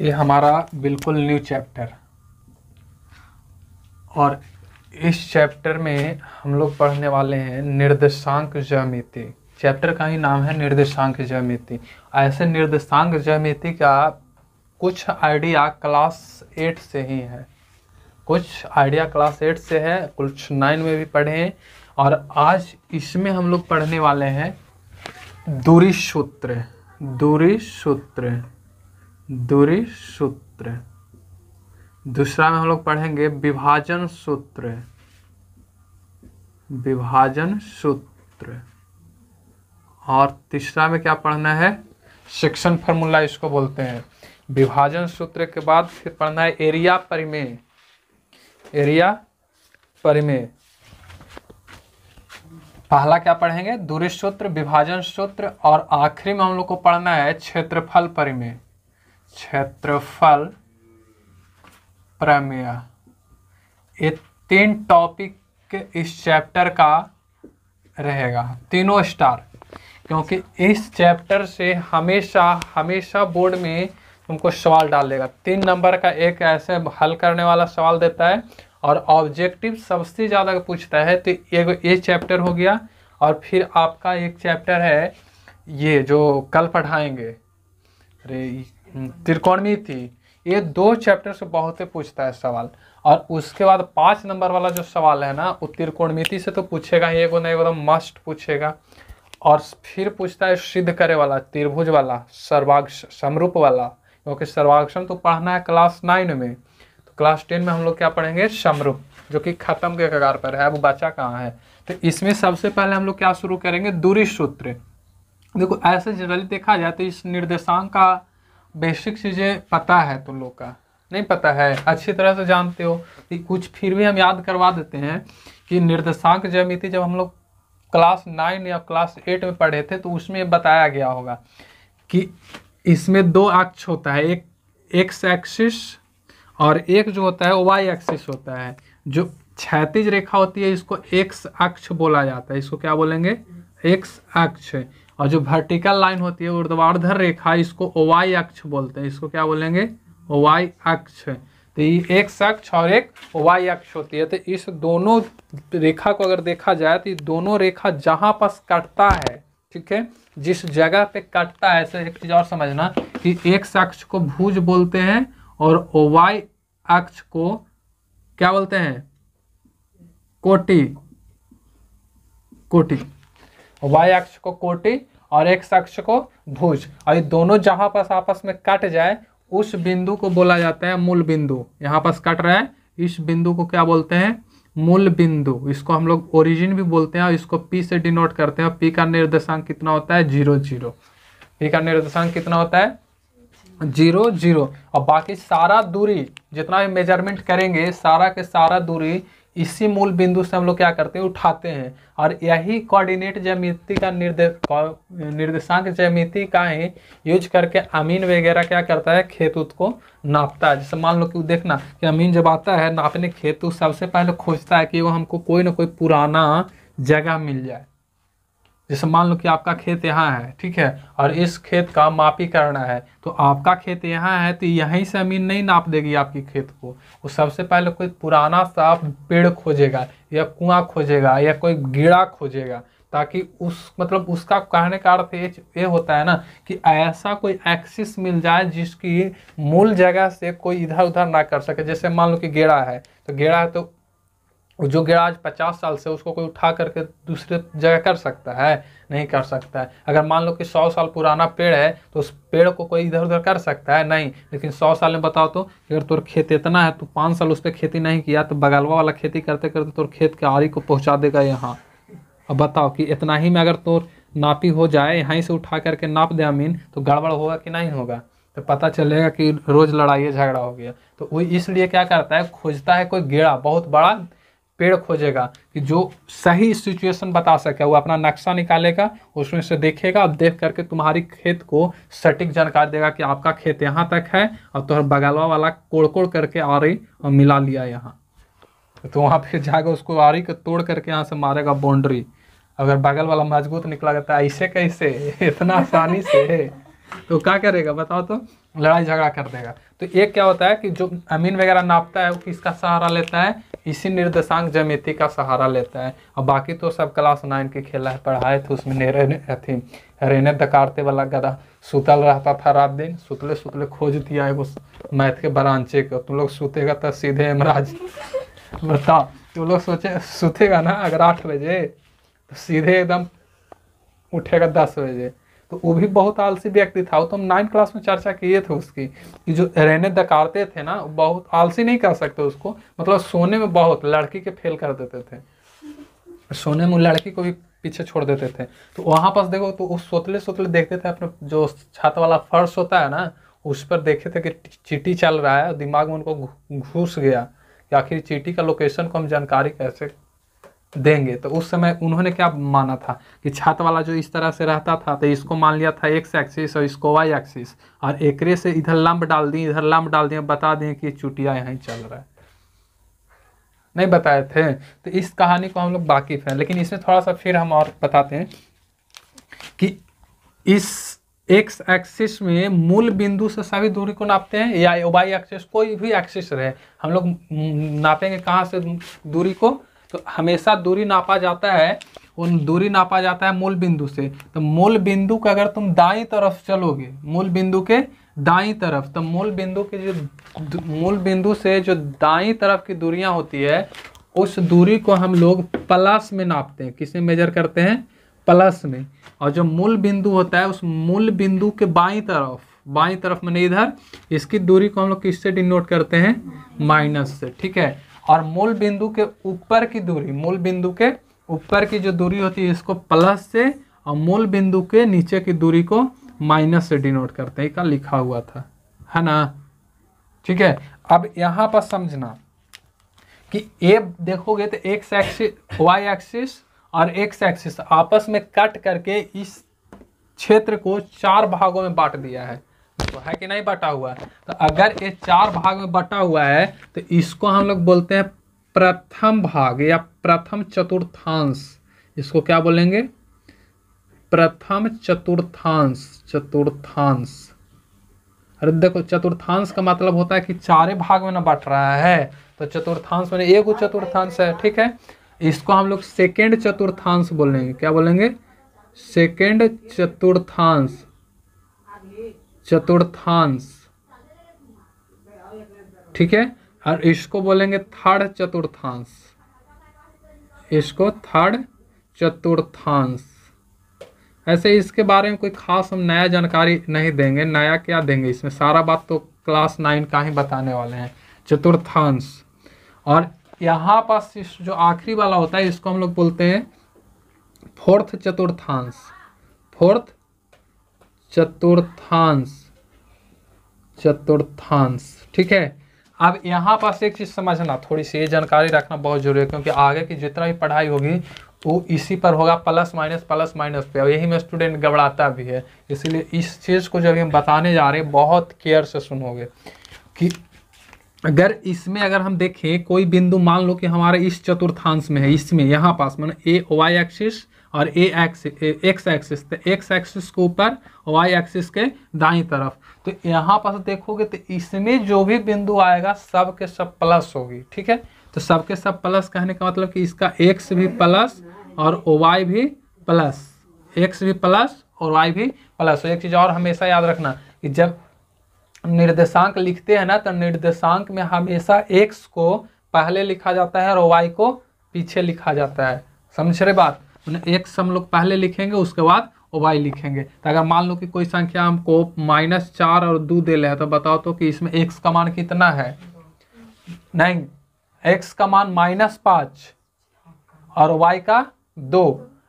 ये हमारा बिल्कुल न्यू चैप्टर और इस चैप्टर में हम लोग पढ़ने वाले हैं निर्देशांक ज्यामिति चैप्टर का ही नाम है निर्देशांक ज्यामिति ऐसे निर्देशांक ज्यामिति का कुछ आइडिया क्लास एट से ही है कुछ आइडिया क्लास एट से है कुछ नाइन में भी पढ़े हैं और आज इसमें हम लोग पढ़ने वाले हैं दूरी सूत्र दूरी सूत्र दूरी सूत्र दूसरा में हम लोग पढ़ेंगे विभाजन सूत्र विभाजन सूत्र और तीसरा में क्या पढ़ना है सेक्शन फार्मूला इसको बोलते हैं विभाजन सूत्र के बाद फिर पढ़ना है एरिया परिमेय एरिया परिमेय पहला क्या पढ़ेंगे दूरी सूत्र विभाजन सूत्र और आखिरी में हम लोग को पढ़ना है क्षेत्रफल परिमेय क्षेत्रफल प्रमेय ये तीन टॉपिक इस चैप्टर का रहेगा तीनों स्टार क्योंकि इस चैप्टर से हमेशा हमेशा बोर्ड में तुमको सवाल डाल देगा तीन नंबर का एक ऐसे हल करने वाला सवाल देता है और ऑब्जेक्टिव सबसे ज़्यादा पूछता है तो एक ये चैप्टर हो गया और फिर आपका एक चैप्टर है ये जो कल पढ़ाएंगे अरे हम्म, त्रिकोणमी थी ये दो चैप्टर से बहुत ही पूछता है सवाल और उसके बाद पाँच नंबर वाला जो सवाल है ना वो त्रिकोणमिति से तो पूछेगा ही एगो ना एकदम मस्ट पूछेगा और फिर पूछता है सिद्ध करे वाला त्रिभुज वाला सर्वाक्ष समरूप वाला क्योंकि सर्वाक्षम तो पढ़ना है क्लास नाइन में तो क्लास टेन में हम लोग क्या पढ़ेंगे समरूप जो कि खत्म के कगार पर है अब बचा कहाँ है तो इसमें सबसे पहले हम लोग क्या शुरू करेंगे दूरी सूत्र देखो ऐसे जनरली देखा जाए तो इस निर्देशांक का बेसिक चीज़ें पता है तुम लोग का नहीं पता है अच्छी तरह से जानते हो कि कुछ फिर भी हम याद करवा देते हैं कि निर्देशांक जयमिति जब हम लोग क्लास नाइन या क्लास एट में पढ़े थे तो उसमें बताया गया होगा कि इसमें दो अक्ष होता है एक एक्स एक्सिस और एक जो होता है वो वाई एक्सिस होता है जो क्षैतिज रेखा होती है इसको एक्स अक्ष बोला जाता है इसको क्या बोलेंगे एक्स अक्ष और जो वर्टिकल लाइन होती है ऊर्ध्वाधर रेखा इसको ओवाई अक्ष बोलते हैं इसको क्या बोलेंगे ओवाई अक्ष तो ये एक अक्ष और एक वाई अक्ष होती है तो इस दोनों रेखा को अगर देखा जाए तो ये दोनों रेखा जहाँ पास कटता है ठीक है जिस जगह पे कटता है ऐसे एक चीज़ और समझना कि एक अक्ष को भूज बोलते हैं और ओवाई अक्ष को क्या बोलते हैं कोटि कोटि वाई अक्ष को कोटि और एक्स अक्ष को भुज और ये दोनों जहाँ पास आपस में कट जाए उस बिंदु को बोला जाता है मूल बिंदु यहाँ पास कट रहा है इस बिंदु को क्या बोलते हैं मूल बिंदु इसको हम लोग ओरिजिन भी बोलते हैं और इसको पी से डिनोट करते हैं पी का निर्देशांक कितना होता है जीरो जीरो पी का निर्देशांक कितना होता है जीरो जीरो और बाकी सारा दूरी जितना भी मेजरमेंट करेंगे सारा के सारा दूरी इसी मूल बिंदु से हम लोग क्या करते हैं उठाते हैं और यही कोऑर्डिनेट जयमिति का निर्देश निर्देशांक जयमिति का ही यूज करके अमीन वगैरह क्या करता है खेत उत को नापता है जैसे मान लो कि देखना कि अमीन जब आता है नापने खेत सबसे पहले खोजता है कि वो हमको कोई ना कोई पुराना जगह मिल जाए जैसे मान लो कि आपका खेत यहाँ है ठीक है और इस खेत का मापी करना है तो आपका खेत यहाँ है तो यहीं से अमीन नहीं नाप देगी आपकी खेत को वो सबसे पहले कोई पुराना सा पेड़ खोजेगा या कुआं खोजेगा या कोई गिड़ा खोजेगा ताकि उस मतलब उसका कहने का अर्थ ये होता है ना कि ऐसा कोई एक्सिस मिल जाए जिसकी मूल जगह से कोई इधर उधर ना कर सके जैसे मान लो कि गेड़ा है तो गेड़ा है तो जो गैराज 50 साल से उसको कोई उठा करके दूसरे जगह कर सकता है नहीं कर सकता है अगर मान लो कि 100 साल पुराना पेड़ है तो उस पेड़ को कोई इधर उधर कर सकता है नहीं लेकिन 100 साल में बताओ तो अगर तोर खेत इतना है तो पाँच साल उस पर खेती नहीं किया तो बगलवा वाला खेती करते करते तोर खेत के आरी को पहुँचा देगा यहाँ अब बताओ कि इतना ही में अगर तोर नापी हो जाए यहाँ से उठा करके नाप दे अमीन तो गड़बड़ होगा कि नहीं होगा तो पता चलेगा कि रोज़ लड़ाई झगड़ा हो गया तो वो इसलिए क्या करता है खोजता है कोई गेड़ा बहुत बड़ा पेड़ खोजेगा कि जो सही सिचुएशन बता सके वो अपना नक्शा निकालेगा उसमें से देखेगा और देख करके तुम्हारी खेत को सटीक जानकारी देगा कि आपका खेत यहाँ तक है और तुम्हारा तो बगलवा वाला कोड़ कोड़ करके और मिला लिया यहाँ तो वहाँ फिर जाकर उसको आरी को तोड़ करके यहाँ से मारेगा बाउंड्री अगर बगल वाला मजबूत निकला जाता है तो ऐसे कैसे इतना आसानी से तो क्या करेगा बताओ तो लड़ाई झगड़ा कर देगा तो एक क्या होता है कि जो अमीन वगैरह नापता है वो किसका सहारा लेता है इसी निर्देशांक जमिति का सहारा लेता है और बाकी तो सब क्लास नाइन के खेला है पढ़ाए थे उसमें रहने अथी रेने दकारते वाला गधा सुतल रहता था रात दिन सुतले सुतले खोज दिया है वो मैथ के ब्रांचे को तुम लोग सुतेगा तो सीधे हमराज बता तुम लोग सोचे सुतेगा ना अगर आठ बजे तो सीधे एकदम उठेगा दस बजे तो वो भी बहुत आलसी व्यक्ति था वो तो हम नाइन्थ क्लास में चर्चा किए थे उसकी कि जो रहने दकारते थे ना बहुत आलसी नहीं कर सकते उसको मतलब सोने में बहुत लड़की के फेल कर देते थे सोने में लड़की को भी पीछे छोड़ देते थे तो वहाँ पास देखो तो उस सोतले सोतले देखते थे अपने जो छत वाला फर्श होता है ना उस पर देखे थे कि चीटी चल रहा है दिमाग में उनको घुस गया कि आखिर चीटी का लोकेशन को हम जानकारी कैसे देंगे तो उस समय उन्होंने क्या माना था कि छत वाला जो इस तरह से रहता था तो इसको मान लिया था एक्स एक्सिस और इसको वाई एक्सिस और एकरे से इधर लंब डाल दिए इधर लंब डाल दिए बता दिए कि चुटिया यहाँ चल रहा है नहीं बताए थे तो इस कहानी को हम लोग वाकिफ हैं लेकिन इसमें थोड़ा सा फिर हम और बताते हैं कि इस एक्स एक्सिस में मूल बिंदु से सभी दूरी को नापते हैं या वाई एक्सिस कोई भी एक्सिस रहे हम लोग नापेंगे कहाँ से दूरी को तो हमेशा दूरी नापा जाता है उन दूरी नापा जाता है मूल बिंदु से तो मूल बिंदु का अगर तुम दाई तरफ चलोगे मूल बिंदु के दाई तरफ तो मूल बिंदु के जो मूल बिंदु से जो दाई तरफ की दूरियां होती है उस दूरी को हम लोग प्लस में नापते हैं किसमें मेजर करते हैं प्लस में और जो मूल बिंदु होता है उस मूल बिंदु के बाई तरफ बाई तरफ मैंने इधर इसकी दूरी को हम लोग किससे डिनोट करते हैं माइनस से ठीक है और मूल बिंदु के ऊपर की दूरी मूल बिंदु के ऊपर की जो दूरी होती है इसको प्लस से और मूल बिंदु के नीचे की दूरी को माइनस से डिनोट करते हैं का लिखा हुआ था है ना ठीक है अब यहाँ पर समझना कि ए देखोगे तो एक्स एक्सिस वाई एक्सिस और एक्स एक्सिस आपस में कट करके इस क्षेत्र को चार भागों में बांट दिया है तो है कि नहीं बटा हुआ तो अगर ये चार भाग में बटा हुआ है तो इसको हम लोग बोलते हैं प्रथम भाग या प्रथम चतुर्थांश इसको क्या बोलेंगे प्रथम चतुर्थांश चतुर्थांश अरे देखो चतुर्थांश का मतलब होता है कि चारे भाग में ना बट रहा है तो चतुर्थांश में एक चतुर्थांश है ठीक है इसको हम लोग सेकेंड चतुर्थांश बोलेंगे क्या बोलेंगे सेकेंड चतुर्थांश चतुर्थांश ठीक है और इसको बोलेंगे थर्ड चतुर्थांश इसको थर्ड चतुर्थांश ऐसे इसके बारे में कोई खास हम नया जानकारी नहीं देंगे नया क्या देंगे इसमें सारा बात तो क्लास नाइन का ही बताने वाले हैं चतुर्थांश और यहाँ पास जो आखिरी वाला होता है इसको हम लोग बोलते हैं फोर्थ चतुर्थांश फोर्थ चतुर्थांश चतुर्थांश ठीक है अब यहाँ पास एक चीज़ समझना थोड़ी सी जानकारी रखना बहुत जरूरी है क्योंकि आगे की जितना भी पढ़ाई होगी वो इसी पर होगा प्लस माइनस प्लस माइनस पे और यही में स्टूडेंट घबराता भी है इसीलिए इस चीज़ को जब हम बताने जा रहे हैं बहुत केयर से सुनोगे कि अगर इसमें अगर हम देखें कोई बिंदु मान लो कि हमारे इस चतुर्थांश में है इसमें यहाँ पास मैंने ए वाई एक्सिस और ए एक्स एक्स एक्सिस तो एक्स एक्सिस के ऊपर वाई एक्सिस के दाई तरफ तो यहाँ पर देखोगे तो इसमें जो भी बिंदु आएगा सब के सब प्लस होगी ठीक है तो सब के सब प्लस कहने का मतलब कि इसका एक्स भी प्लस और वाई भी प्लस एक्स भी प्लस और वाई भी प्लस तो एक चीज़ और हमेशा याद रखना कि जब निर्देशांक लिखते हैं ना तो निर्देशांक में हमेशा एक्स को पहले लिखा जाता है और वाई को पीछे लिखा जाता है समझ रहे बात एक्स हम लोग पहले लिखेंगे उसके बाद वाई लिखेंगे तो अगर मान लो कि कोई संख्या हमको माइनस चार और दो दे ले तो बताओ तो कि इसमें एक्स का मान कितना है नहीं एक्स का मान माइनस पाँच और वाई का दो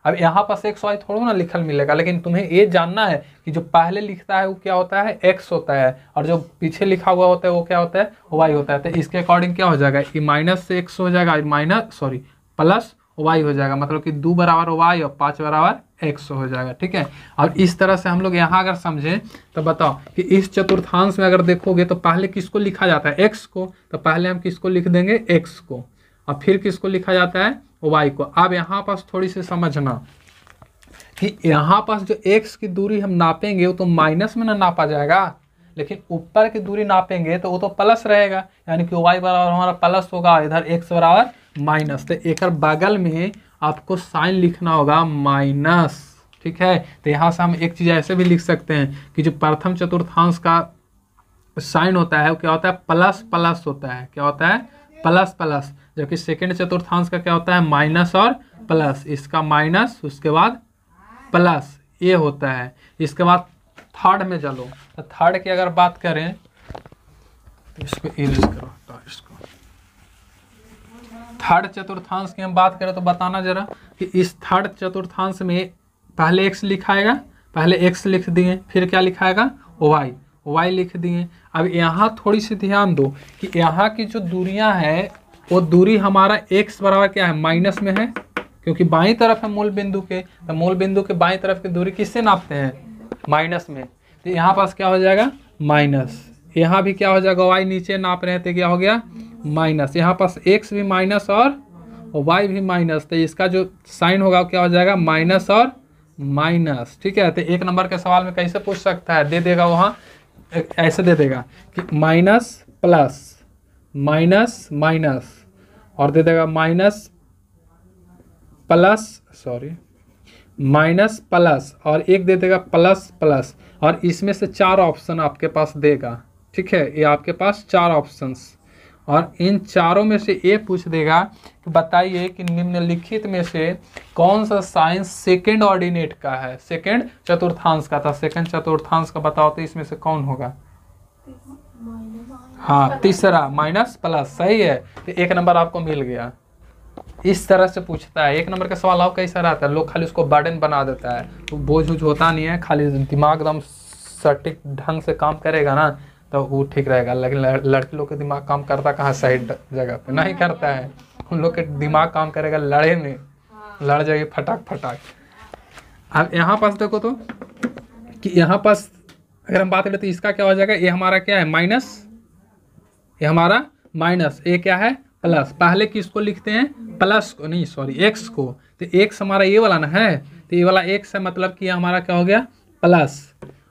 अब यहाँ पास एक्स वाई थोड़ा ना लिखल मिलेगा लेकिन तुम्हें ये जानना है कि जो पहले लिखता है वो क्या होता है एक्स होता है और जो पीछे लिखा हुआ होता है वो क्या होता है वाई होता है तो इसके अकॉर्डिंग क्या हो जाएगा कि माइनस से एक्स हो जाएगा माइनस सॉरी प्लस वाई हो जाएगा मतलब कि दो बराबर वाई और पाँच बराबर एक्स हो जाएगा ठीक है और इस तरह से हम लोग यहाँ अगर समझें तो बताओ कि इस चतुर्थांश में अगर देखोगे तो पहले किसको लिखा जाता है एक्स को तो पहले हम किसको लिख देंगे एक्स को और फिर किसको लिखा जाता है वाई को अब यहाँ पास थोड़ी सी समझना कि यहाँ पास जो एक्स की दूरी हम नापेंगे वो तो माइनस में ना नापा जाएगा लेकिन ऊपर की दूरी नापेंगे तो वो तो प्लस रहेगा यानी कि वाई बराबर हमारा प्लस होगा इधर एक्स बराबर माइनस तो एक बगल में आपको साइन लिखना होगा माइनस ठीक है तो यहाँ से हम एक चीज़ ऐसे भी लिख सकते हैं कि जो प्रथम चतुर्थांश का साइन होता है वो क्या होता है प्लस प्लस होता है क्या होता है प्लस प्लस जबकि सेकेंड चतुर्थांश का क्या होता है माइनस और प्लस इसका माइनस उसके बाद प्लस ये होता है इसके बाद थर्ड में चलो तो थर्ड की अगर बात करें तो इसको इरेज करो तो इसको थर्ड चतुर्थांश की हम बात करें तो बताना जरा कि इस थर्ड चतुर्थांश में पहले एक्स लिखाएगा पहले एक्स लिख दिए फिर क्या लिखाएगा वाई वाई लिख दिए अब यहाँ थोड़ी सी ध्यान दो कि यहाँ की जो दूरियाँ हैं वो दूरी हमारा एक्स बराबर क्या है माइनस में है क्योंकि बाई तरफ है मूल बिंदु के तो मूल बिंदु के बाई तरफ की दूरी किससे नापते हैं माइनस में तो यहाँ पास क्या हो जाएगा माइनस यहाँ भी क्या हो जाएगा वाई नीचे नाप रहे थे तो क्या हो गया माइनस यहाँ पास एक्स भी माइनस और वाई भी माइनस तो इसका जो साइन होगा क्या हो जाएगा माइनस और माइनस ठीक है तो एक नंबर के सवाल में कैसे पूछ सकता है दे देगा वहाँ ऐसे दे देगा कि माइनस प्लस माइनस माइनस और दे देगा minus plus sorry minus plus और एक दे देगा प्लस प्लस और इसमें से चार ऑप्शन आपके पास देगा ठीक है ये आपके पास चार ऑप्शंस और इन चारों में से ये पूछ देगा कि बताइए कि निम्नलिखित में से कौन सा साइंस सेकेंड ऑर्डिनेट का है सेकेंड चतुर्थांश का था सेकेंड चतुर्थांश का बताओ तो इसमें से कौन होगा हाँ तीसरा माइनस प्लस सही है तो एक नंबर आपको मिल गया इस तरह से पूछता है एक नंबर का सवाल और कैसा रहता है लोग खाली उसको बर्डन बना देता है तो बोझ उझ होता नहीं है खाली दिमाग एकदम सटीक ढंग से काम करेगा ना तो वो ठीक रहेगा लेकिन लड़की लोग का दिमाग काम करता कहाँ सही जगह पे नहीं करता है उन लोग के दिमाग काम करेगा लड़े में हाँ। लड़ जाएगी फटाक फटाक अब यहाँ पास देखो तो कि यहाँ पास अगर हम बात करें तो इसका क्या हो जाएगा ये हमारा क्या है माइनस ये हमारा माइनस ये क्या है प्लस पहले किसको लिखते हैं प्लस को नहीं सॉरी एक्स को तो एक्स हमारा ये वाला ना है तो ये वाला एक्स है मतलब कि हमारा क्या हो गया प्लस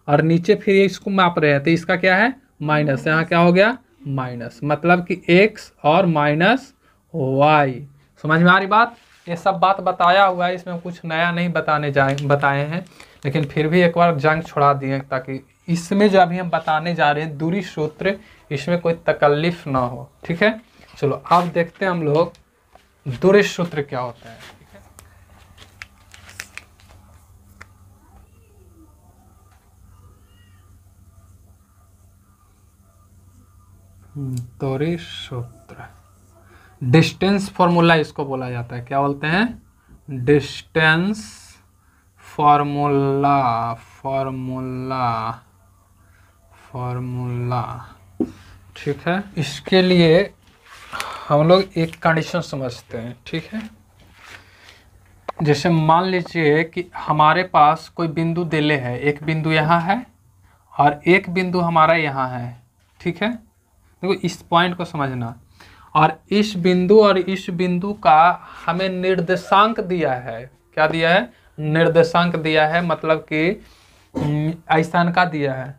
और नीचे फिर इसको माप रहे हैं तो इसका क्या है माइनस यहाँ क्या हो गया माइनस मतलब कि एक्स और माइनस वाई समझ में आ रही बात ये सब बात बताया हुआ है इसमें कुछ नया नहीं बताने जाए बताए हैं लेकिन फिर भी एक बार जंग छोड़ा दिए ताकि इसमें जो अभी हम बताने जा रहे हैं दूरी सूत्र इसमें कोई तकलीफ ना हो ठीक है चलो अब देखते हैं हम लोग दूरी सूत्र क्या होता है दूरी सूत्र डिस्टेंस फॉर्मूला इसको बोला जाता है क्या बोलते हैं डिस्टेंस फॉर्मूला फॉर्मूला फॉर्मूला ठीक है इसके लिए हम लोग एक कंडीशन समझते हैं ठीक है जैसे मान लीजिए कि हमारे पास कोई बिंदु दिले है एक बिंदु यहाँ है और एक बिंदु हमारा यहाँ है ठीक है देखो इस पॉइंट को समझना और इस बिंदु और इस बिंदु का हमें निर्देशांक दिया है क्या दिया है निर्देशांक दिया है मतलब कि हम्म, ऐसा का दिया है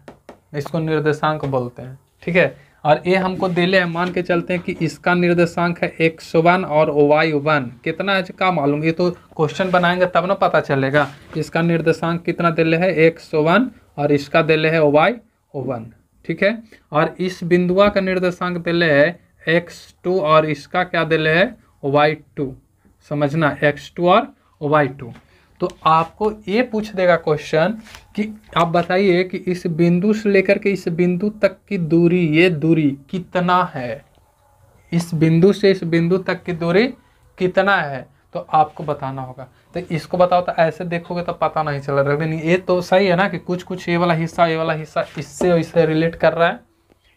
इसको निर्देशांक बोलते हैं ठीक है और ये हमको दिले है मान के चलते हैं कि इसका निर्देशांक है एक सौ वन और वाई वन कितना है का मालूम ये तो क्वेश्चन बनाएंगे तब ना पता चलेगा इसका निर्देशांक कितना दिले है एक सौ वन और इसका दिले है वाई वन ठीक है और इस बिंदुआ का निर्देशांक दिले है एक्स टू और इसका क्या दिले है वाई टू समझना एक्स टू और वाई टू तो आपको ये पूछ देगा क्वेश्चन कि आप बताइए कि इस बिंदु से लेकर के इस बिंदु तक की दूरी ये दूरी कितना है इस बिंदु से इस बिंदु तक की दूरी कितना है तो आपको बताना होगा तो इसको बताओ तो ऐसे देखोगे तो पता नहीं चला रहा लेकिन ये तो सही है ना कि कुछ कुछ ये वाला हिस्सा ये वाला हिस्सा इससे इससे रिलेट कर रहा है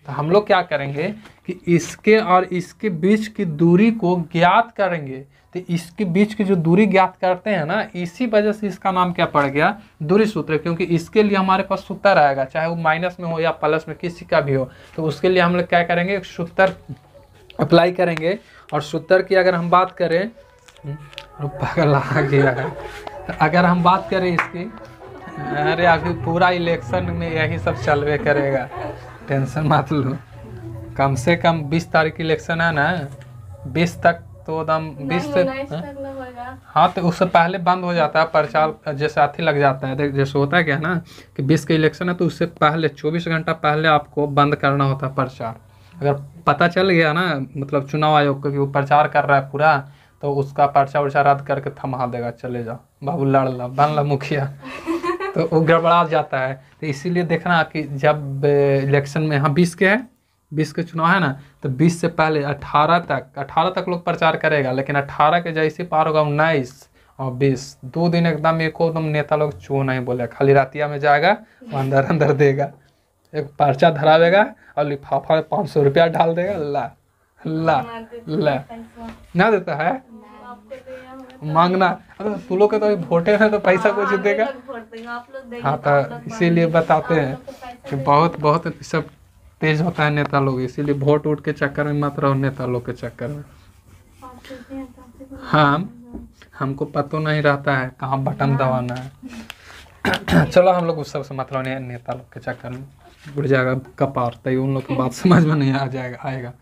तो हम लोग क्या करेंगे कि इसके और इसके बीच की दूरी को ज्ञात करेंगे तो इसके बीच की जो दूरी ज्ञात करते हैं ना इसी वजह से इसका नाम क्या पड़ गया दूरी सूत्र क्योंकि इसके लिए हमारे पास सूत्र आएगा चाहे वो माइनस में हो या प्लस में किसी का भी हो तो उसके लिए हम लोग क्या करेंगे सूत्र अप्लाई करेंगे और सूत्र की अगर हम बात करें रुपया लगा गया तो अगर हम बात करें इसकी अरे अभी पूरा इलेक्शन में यही सब चलवे करेगा टेंशन मत लो कम से कम बीस तारीख इलेक्शन है ना बीस तक तो एकदम बीस से हाँ? हाँ तो उससे पहले बंद हो जाता है प्रचार जैसे हाथी लग जाता है जैसे होता है क्या ना कि बीस का इलेक्शन है तो उससे पहले चौबीस घंटा पहले आपको बंद करना होता है प्रचार अगर पता चल गया ना मतलब चुनाव आयोग को कि वो प्रचार कर रहा है पूरा तो उसका पर्चा उर्चा रद्द करके थमा देगा चले जा बाबू लड़ ला बन ला मुखिया तो वो गड़बड़ा जाता है तो इसीलिए देखना कि जब इलेक्शन में यहाँ बीस के हैं बीस के चुनाव है ना तो बीस से पहले अठारह तक अठारह तक लोग प्रचार करेगा लेकिन अठारह के जैसे पार होगा उन्नीस और बीस दो दिन एकदम एक एकदम नेता लोग चू नहीं बोले खाली रातिया में जाएगा वो अंदर अंदर देगा एक पर्चा धरावेगा और लिफाफा पाँच सौ रुपया डाल देगा ला ला ला ना देता है मांगना अगर तू लोग का तो वोटे है तो पैसा कुछ हाँ, देगा हाँ तो, तो इसीलिए बताते हैं तो कि बहुत बहुत सब तेज होता है नेता लोग इसीलिए वोट वोट के चक्कर में मत रहो नेता लोग के चक्कर में हाँ हमको पता नहीं रहता है कहाँ बटन हाँ। दबाना है चलो हम लोग उस सबसे से मतलब नहीं नेता लोग के चक्कर में बुढ़ जाएगा कपार तय उन लोग की बात समझ में नहीं आ जाएगा आएगा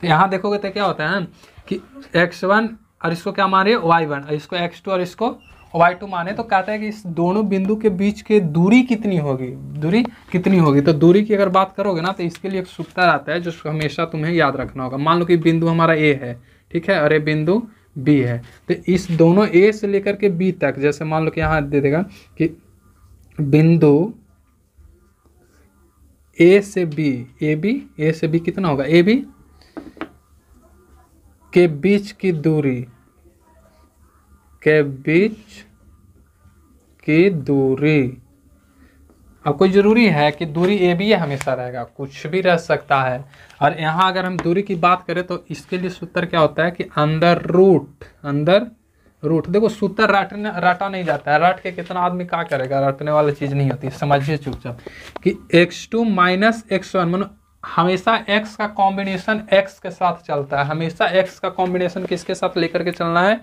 तो यहाँ देखोगे तो क्या होता है कि एक्स वन और इसको क्या माने वाई वन और इसको एक्स टू और इसको वाई टू माने तो कहते हैं कि इस दोनों बिंदु के बीच के दूरी कितनी होगी दूरी कितनी होगी तो दूरी की अगर बात करोगे ना तो इसके लिए एक सूक्ता आता है जो हमेशा तुम्हें याद रखना होगा मान लो कि बिंदु हमारा ए है ठीक है और ये बिंदु बी है तो इस दोनों ए से लेकर के बी तक जैसे मान लो कि यहाँ दे देगा कि बिंदु ए से बी ए बी ए से बी कितना होगा ए बी के बीच की दूरी के बीच की दूरी अब कोई ज़रूरी है कि दूरी ए भी हमेशा रहेगा कुछ भी रह सकता है और यहाँ अगर हम दूरी की बात करें तो इसके लिए सूत्र क्या होता है कि अंदर रूट अंदर रूट देखो सूत्र राटने राटा नहीं जाता है राट के कितना आदमी क्या करेगा रटने वाली चीज़ नहीं होती समझिए चुपचाप कि x two minus x one मानो हमेशा x का कॉम्बिनेशन x के साथ चलता है हमेशा x का कॉम्बिनेशन किसके साथ लेकर के चलना है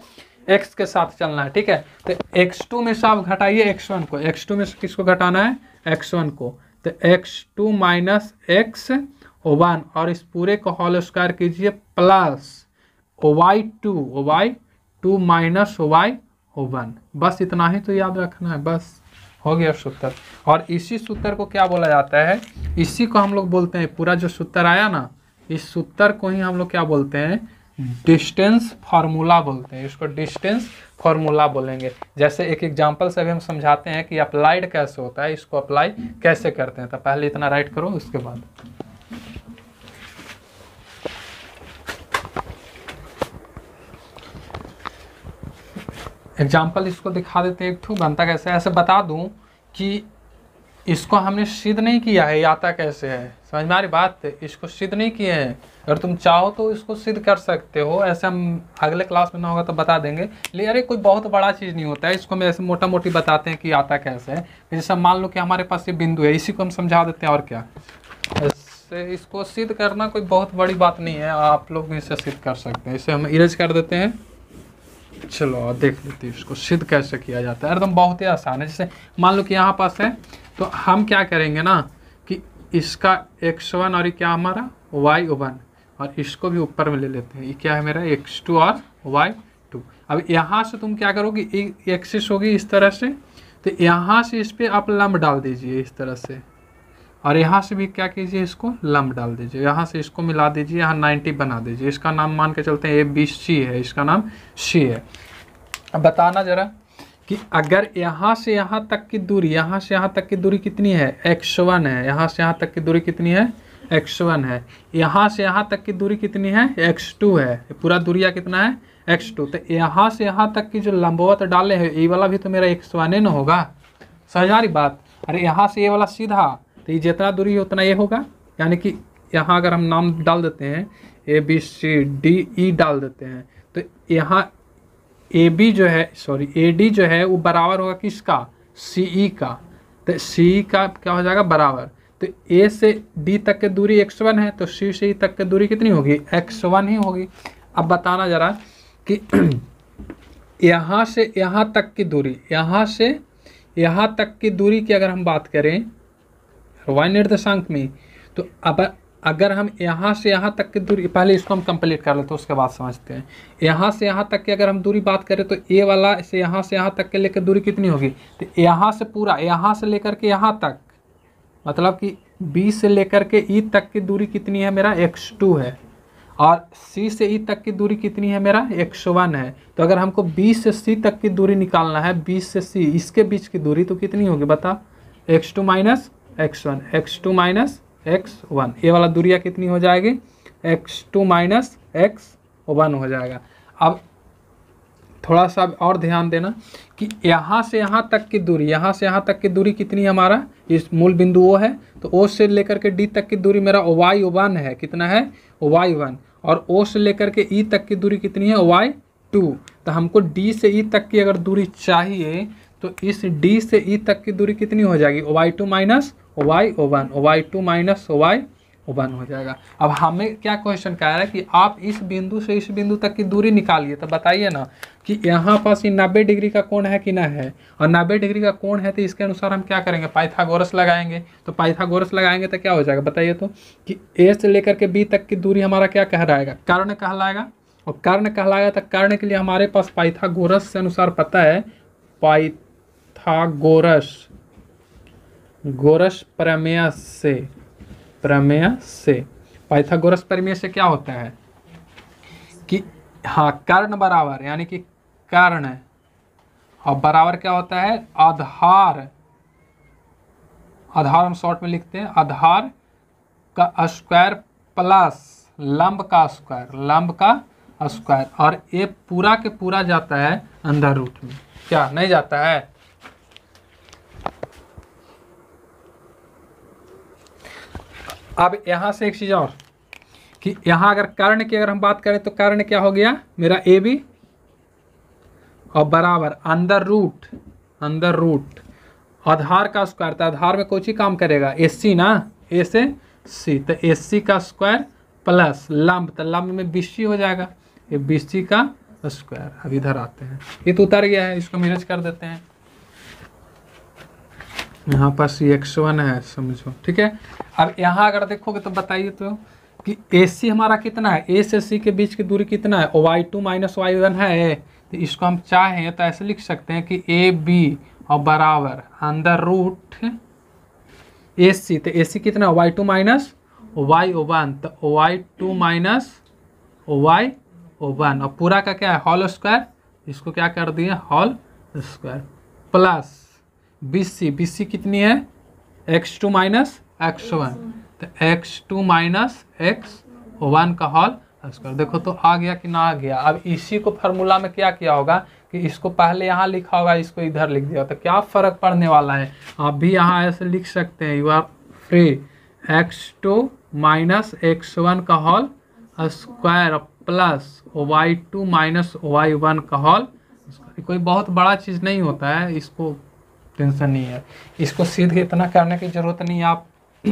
x के साथ चलना है ठीक है तो x2 में से आप घटाइए x1 को x2 में से किसको घटाना है x1 को तो x2 to minus x one और इस पूरे को हॉल स्क्वायर कीजिए plus y two y two minus y one बस इतना ही तो याद रखना है बस हो गया सूत्र और इसी सूत्र को क्या बोला जाता है इसी को हम लोग बोलते हैं पूरा जो सूत्र आया ना इस सूत्र को ही हम लोग क्या बोलते हैं डिस्टेंस फार्मूला बोलते हैं इसको डिस्टेंस फार्मूला बोलेंगे जैसे एक एग्जांपल से भी हम समझाते हैं कि अप्लाइड कैसे होता है इसको अप्लाई कैसे करते हैं तो पहले इतना राइट करो उसके बाद एग्जाम्पल इसको दिखा देते एक ठू बनता कैसे ऐसे बता दूँ कि इसको हमने सिद्ध नहीं किया है आता कैसे है समझ में आ रही बात इसको सिद्ध नहीं किए हैं अगर तुम चाहो तो इसको सिद्ध कर सकते हो ऐसे हम अगले क्लास में ना होगा तो बता देंगे लेकिन अरे कोई बहुत बड़ा चीज़ नहीं होता है इसको हम ऐसे मोटा मोटी बताते हैं कि आता कैसे है जैसे मान लो कि हमारे पास ये बिंदु है इसी को हम समझा देते हैं और क्या ऐसे इसको सिद्ध करना कोई बहुत बड़ी बात नहीं है आप लोग इसे सिद्ध कर सकते हैं इसे हम इरेज कर देते हैं चलो देख लेते हैं इसको सिद्ध कैसे किया जाता है एकदम बहुत ही आसान है जैसे मान लो कि यहाँ पास है तो हम क्या करेंगे ना कि इसका एक्स वन और ये क्या हमारा वाई वन और इसको भी ऊपर में ले लेते हैं ये क्या है मेरा एक्स टू और वाई टू अब यहाँ से तुम क्या करोगे एक्सिस होगी इस तरह से तो यहाँ से इस पर आप लम्ब डाल दीजिए इस तरह से और यहाँ से भी क्या कीजिए इसको लम्ब डाल दीजिए यहाँ से इसको मिला दीजिए यहाँ नाइन्टी बना दीजिए इसका नाम मान के चलते हैं ए बी सी है इसका नाम सी है अब बताना ज़रा कि अगर यहाँ से यहाँ तक की दूरी यहाँ से यहाँ तक की दूरी कितनी है एक्स वन है यहाँ से यहाँ तक की दूरी कितनी है एक्स वन है यहाँ से यहाँ तक की दूरी कितनी है एक्स टू है पूरा दूरिया कितना है एक्स टू तो यहाँ से यहाँ तक की जो लंबवत डाले हैं ये वाला भी तो मेरा एक्स वन ही ना होगा सहजारी बात अरे यहाँ से ये वाला सीधा तो ये जितना दूरी है उतना ये होगा यानी कि यहाँ अगर हम नाम डाल देते हैं A B C D E डाल देते हैं तो यहाँ ए बी जो है सॉरी ए डी जो है वो बराबर होगा किसका सी ई e का तो सी ई e का क्या हो जाएगा बराबर तो ए से डी तक की दूरी एक्स वन है तो सी से ई e तक की दूरी कितनी होगी एक्स वन ही होगी अब बताना ज़रा कि यहाँ से यहाँ तक की दूरी यहाँ से यहाँ तक की दूरी की अगर हम बात करें वाई निर्देशांक में तो अब अगर हम यहाँ से यहाँ तक की दूरी पहले इसको हम कंप्लीट कर लेते हैं उसके बाद समझते हैं यहाँ से यहाँ तक की अगर हम दूरी बात करें तो ए वाला से यहाँ से यहाँ तक के लेकर दूरी कितनी होगी तो यहाँ से पूरा यहाँ से लेकर के यहाँ तक मतलब कि बी से लेकर के ई e तक की दूरी कितनी है मेरा एक्स टू है और सी से ई e तक की दूरी कितनी है मेरा एक्स वन है तो अगर हमको बी से सी तक की दूरी निकालना है बी से सी इसके बीच की दूरी तो कितनी होगी बता x two minus x one x two minus x one ये वाला दूरिया कितनी हो जाएगी x two minus x one हो जाएगा अब थोड़ा सा और ध्यान देना कि यहाँ से यहाँ तक की दूरी यहाँ से यहाँ तक की दूरी कितनी हमारा इस मूल बिंदु ओ है तो ओ से लेकर के डी तक की दूरी मेरा वाई वन है कितना है वाई वन और ओ से लेकर के ई e तक की दूरी कितनी है वाई टू तो हमको डी से ई e तक की अगर दूरी चाहिए तो इस डी से ई e तक की दूरी कितनी हो जाएगी O y two minus O y O one O y two minus O y O one हो जाएगा अब हमें क्या क्वेश्चन कह रहा है कि आप इस बिंदु से इस बिंदु तक की दूरी निकालिए तो बताइए ना कि यहाँ पास ये नब्बे डिग्री का कोण है कि ना है और नब्बे डिग्री का कोण है तो इसके अनुसार हम क्या करेंगे पाइथागोरस लगाएंगे तो पाइथागोरस लगाएंगे तो क्या हो जाएगा बताइए तो कि ए से लेकर के बी तक की दूरी हमारा क्या कह है कर्ण कहलाएगा और कर्ण कहलाएगा तो कर्ण के लिए हमारे पास पाइथागोरस के अनुसार पता है पाइथ था गोरस गोरस प्रमेय से प्रमेय से पाइथागोरस प्रमेय से क्या होता है कि हाँ कर्ण बराबर यानी कि कर्ण और बराबर क्या होता है आधार आधार हम शॉर्ट में लिखते हैं आधार का स्क्वायर प्लस लंब का स्क्वायर लंब का स्क्वायर और ये पूरा के पूरा जाता है अंदर रूट में क्या नहीं जाता है अब यहाँ से एक चीज़ और कि यहाँ अगर कर्ण की अगर हम बात करें तो कर्ण क्या हो गया मेरा ए बी और बराबर अंदर रूट अंदर रूट आधार का स्क्वायर तो आधार में कोई काम करेगा एस सी ना ए से सी तो एस सी का स्क्वायर प्लस लंब तो लंब में सी हो जाएगा ये सी का स्क्वायर अब इधर आते हैं ये तो उतर गया है इसको मैनेज कर देते हैं यहाँ पास एक्स e वन है समझो ठीक है अब यहाँ अगर देखोगे तो बताइए तो कि ए सी हमारा कितना है ए से सी के बीच की दूरी कितना है y two minus y one है तो इसको हम चाहें तो ऐसे लिख सकते हैं कि ए बी और बराबर अंदर रूट ए सी तो ए सी कितना y two minus y O one तो y two minus y O one और पूरा का क्या है हॉल स्क्वायर इसको क्या कर दिए हॉल स्क्वायर प्लस बीस सी बीस सी कितनी है x two minus x one तो x two minus x one का हॉल स्क्वायर देखो तो आ गया कि ना आ गया अब इसी को फार्मूला में क्या किया होगा कि इसको पहले यहाँ लिखा होगा इसको इधर लिख दिया तो क्या फ़र्क पड़ने वाला है आप भी यहाँ ऐसे लिख सकते हैं यू आर फ्री x two minus x one का whole square plus y two minus y one का हॉल कोई बहुत बड़ा चीज़ नहीं होता है इसको टेंशन नहीं है इसको सीधे इतना करने की ज़रूरत नहीं है आप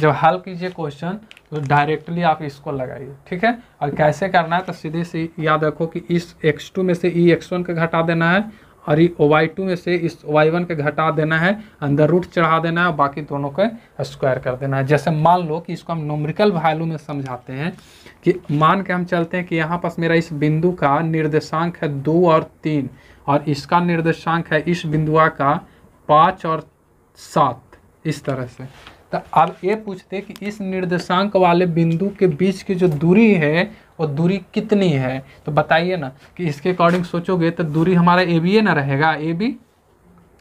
जब हल कीजिए क्वेश्चन तो डायरेक्टली आप इसको लगाइए ठीक है और कैसे करना है तो सीधे से याद रखो कि इस एक्स टू में से ई एक्स वन का घटा देना है और ई वाई टू में से इस वाई वन का घटा देना है अंदर रूट चढ़ा देना है और बाकी दोनों को स्क्वायर कर देना है जैसे मान लो कि इसको हम नोमरिकल वैल्यू में समझाते हैं कि मान के हम चलते हैं कि यहाँ पास मेरा इस बिंदु का निर्देशांक है दो और तीन और इसका निर्देशांक है इस बिंदुआ का पाँच और सात इस तरह से तो अब ये पूछते कि इस निर्देशांक वाले बिंदु के बीच की जो दूरी है वो दूरी कितनी है तो बताइए ना कि इसके अकॉर्डिंग सोचोगे तो दूरी हमारा ए बी ना रहेगा ए बी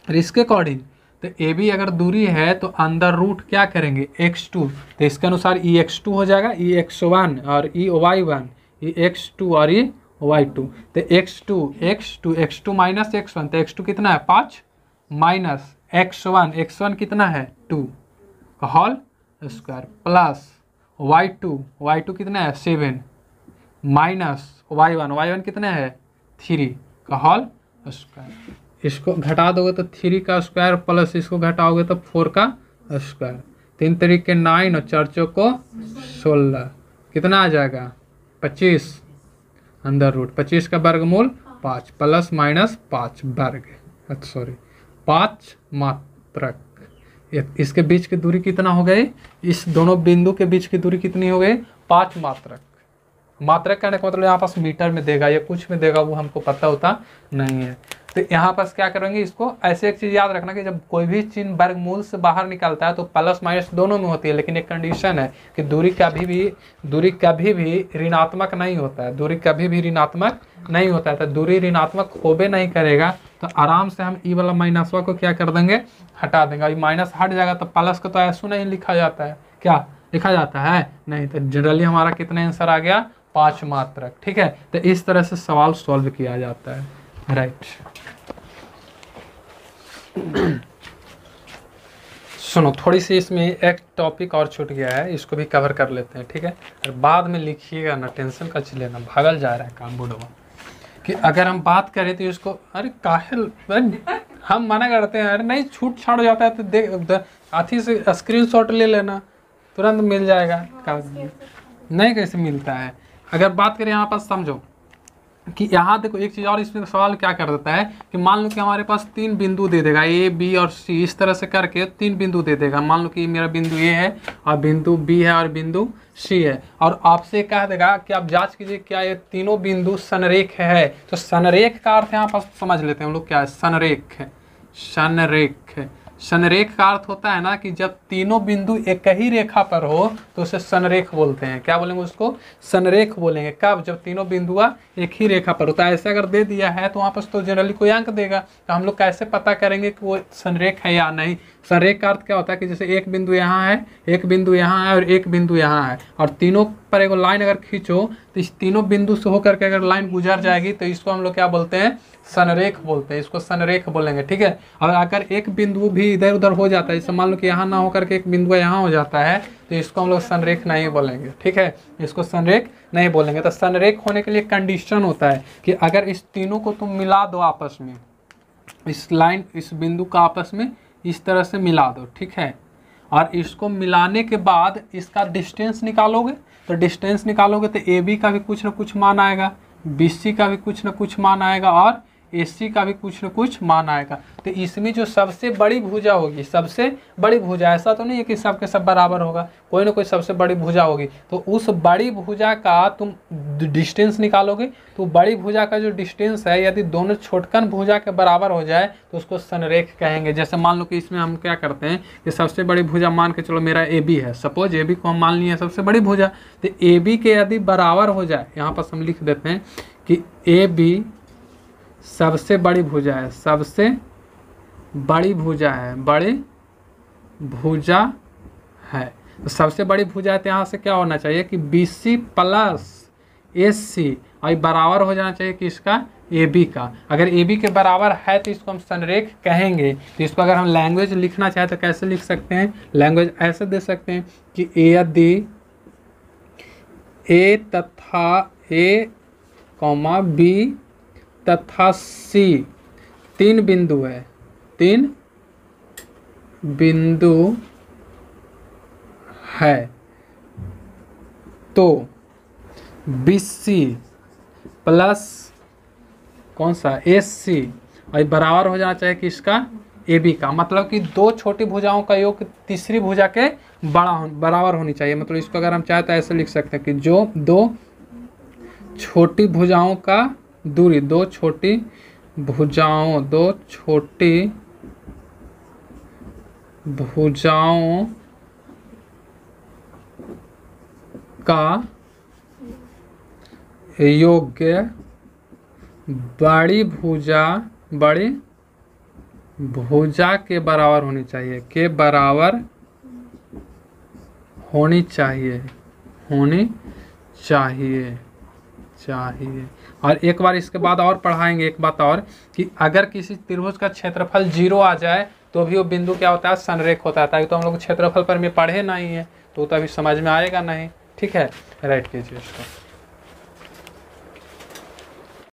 और इसके अकॉर्डिंग तो ए बी अगर दूरी है तो अंदर रूट क्या करेंगे एक्स टू तो इसके अनुसार ई एक्स टू हो जाएगा ई एक्स वन और ई वाई वन ई एक्स टू और ई वाई टू तो x two x two x two minus x one तो एक्स टू कितना है पाँच minus x one x one कितना है टू का whole square plus y two y two कितना है seven minus y one y one कितना है थ्री का हॉल स्क्वायर इसको घटा दोगे तो थ्री का स्क्वायर प्लस इसको घटाओगे तो फोर का स्क्वायर तीन तरीके नाइन और चार को सोलह कितना आ जाएगा पच्चीस अंदर रूट पच्चीस का वर्गमूल पाँच प्लस माइनस पाँच वर्ग सॉरी पाँच मात्रक इसके बीच की दूरी कितना हो गई इस दोनों बिंदु के बीच की दूरी कितनी हो गई पाँच मात्रक मात्रक कहने का मतलब यहाँ पास मीटर में देगा या कुछ में देगा वो हमको पता होता नहीं है तो यहाँ पर क्या करेंगे इसको ऐसे एक चीज़ याद रखना कि जब कोई भी चिन्ह वर्गमूल से बाहर निकलता है तो प्लस माइनस दोनों में होती है लेकिन एक कंडीशन है कि दूरी कभी भी दूरी कभी भी ऋणात्मक नहीं होता है दूरी कभी भी ऋणात्मक नहीं होता है तो दूरी ऋणात्मक होबे नहीं करेगा तो आराम से हम ई वाला माइनसवा को क्या कर देंगे हटा देंगे अभी माइनस हट जाएगा तो प्लस को तो ऐसा नहीं लिखा जाता है क्या लिखा जाता है नहीं तो जनरली हमारा कितना आंसर आ गया पाँच मात्रक ठीक है तो इस तरह से सवाल सॉल्व किया जाता है राइट सुनो थोड़ी सी इसमें एक टॉपिक और छूट गया है इसको भी कवर कर लेते हैं ठीक है और बाद में लिखिएगा ना टेंशन का लेना भागल जा रहा है काम बूढ़वा कि अगर हम बात करें तो इसको अरे काहल हम मना करते हैं अरे नहीं छूट छाड़ जाता है तो देख अथी से स्क्रीन शॉट ले लेना तुरंत मिल जाएगा हाँ, नहीं कैसे मिलता है अगर बात करें यहाँ पर समझो कि यहाँ देखो एक चीज़ और इसमें सवाल क्या कर देता है कि मान लो कि हमारे पास तीन बिंदु दे देगा ए बी और सी इस तरह से करके तीन बिंदु दे देगा मान लो कि मेरा बिंदु ए है और बिंदु बी है और बिंदु सी है और आपसे कह देगा कि आप जांच कीजिए क्या ये तीनों बिंदु सनरेख है तो सनरेख का अर्थ यहाँ पास समझ लेते हैं हम लोग क्या है सनरेख सनरेख सनरेख का अर्थ होता है ना कि जब तीनों बिंदु एक ही रेखा पर हो तो उसे सनरेख बोलते हैं क्या बोलेंगे उसको सनरेख बोलेंगे कब जब तीनों बिंदुआ एक ही रेखा पर होता है ऐसे अगर दे दिया है तो वहाँ पर तो जनरली कोई अंक देगा तो हम लोग कैसे पता करेंगे कि वो सनरेख है या नहीं संरेख का अर्थ क्या होता है कि जैसे एक बिंदु यहाँ है एक बिंदु यहाँ है और एक बिंदु यहाँ है और तीनों पर एगो लाइन अगर खींचो तो इस तीनों बिंदु से होकर के अगर लाइन गुजर जाएगी तो इसको हम लोग क्या बोलते हैं सनरेख बोलते हैं इसको सनरेख बोलेंगे ठीक है और अगर एक बिंदु भी इधर उधर हो जाता है जैसे मान लो कि यहाँ ना होकर के एक बिंदु यहाँ हो जाता है तो इसको हम लोग सनरेख नहीं बोलेंगे ठीक है इसको सनरेख नहीं बोलेंगे तो सनरेख होने के लिए कंडीशन होता है कि अगर इस तीनों को तुम मिला दो आपस में इस लाइन इस बिंदु का आपस में इस तरह से मिला दो ठीक है और इसको मिलाने के बाद इसका डिस्टेंस निकालोगे तो डिस्टेंस निकालोगे तो ए बी का भी कुछ ना कुछ मान आएगा बी सी का भी कुछ ना कुछ मान आएगा और एसी का भी कुछ ना कुछ मान आएगा तो इसमें जो सबसे बड़ी भुजा होगी सबसे बड़ी भुजा ऐसा तो नहीं है कि सबके सब बराबर होगा कोई ना कोई सबसे बड़ी भुजा होगी तो उस बड़ी भुजा का तुम डिस्टेंस निकालोगे तो बड़ी भुजा का जो डिस्टेंस है यदि दोनों छोटकन भुजा के बराबर हो जाए तो उसको सनरेख कहेंगे जैसे मान लो कि इसमें हम क्या करते हैं कि सबसे बड़ी भुजा मान के चलो मेरा ए बी है सपोज ए बी को हम मान लिए सबसे बड़ी भुजा तो ए बी के यदि बराबर हो जाए यहाँ पर हम लिख देते हैं कि ए बी सबसे बड़ी भुजा है सबसे बड़ी भुजा है बड़ी भुजा है तो सबसे बड़ी भुजा है तो यहाँ से क्या होना चाहिए कि B C plus S C और बराबर हो जाना चाहिए कि इसका ए बी का अगर ए बी के बराबर है तो इसको हम संरेख कहेंगे तो इसको अगर हम लैंग्वेज लिखना चाहें तो कैसे लिख सकते हैं लैंग्वेज ऐसे दे सकते हैं कि ए यदि ए तथा ए कौमा बी तथा सी तीन बिंदु है तीन बिंदु है तो बी सी प्लस कौन सा ए सी और बराबर हो जाना चाहिए कि इसका ए बी का मतलब कि दो छोटी भुजाओं का योग तीसरी भुजा के बड़ा बराबर होनी चाहिए मतलब इसको अगर हम तो ऐसे लिख सकते हैं कि जो दो छोटी भुजाओं का दूरी दो छोटी भुजाओं दो छोटी भुजाओं का योग्य बड़ी भुजा बड़ी भुजा के बराबर होनी चाहिए के बराबर होनी चाहिए होनी चाहिए चाहिए और एक बार इसके बाद और पढ़ाएंगे एक बात और कि अगर किसी त्रिभुज का क्षेत्रफल जीरो आ जाए तो भी वो बिंदु क्या होता है सनरेख होता है ताकि तो हम लोग क्षेत्रफल पर में पढ़े नहीं है तो तभी तो समझ में आएगा नहीं ठीक है राइट कीजिए इसको